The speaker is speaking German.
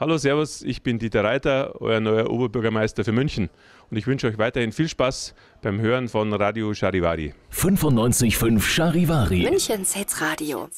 Hallo, Servus, ich bin Dieter Reiter, euer neuer Oberbürgermeister für München. Und ich wünsche euch weiterhin viel Spaß beim Hören von Radio Charivari. 95.5 Charivari. München Hits Radio.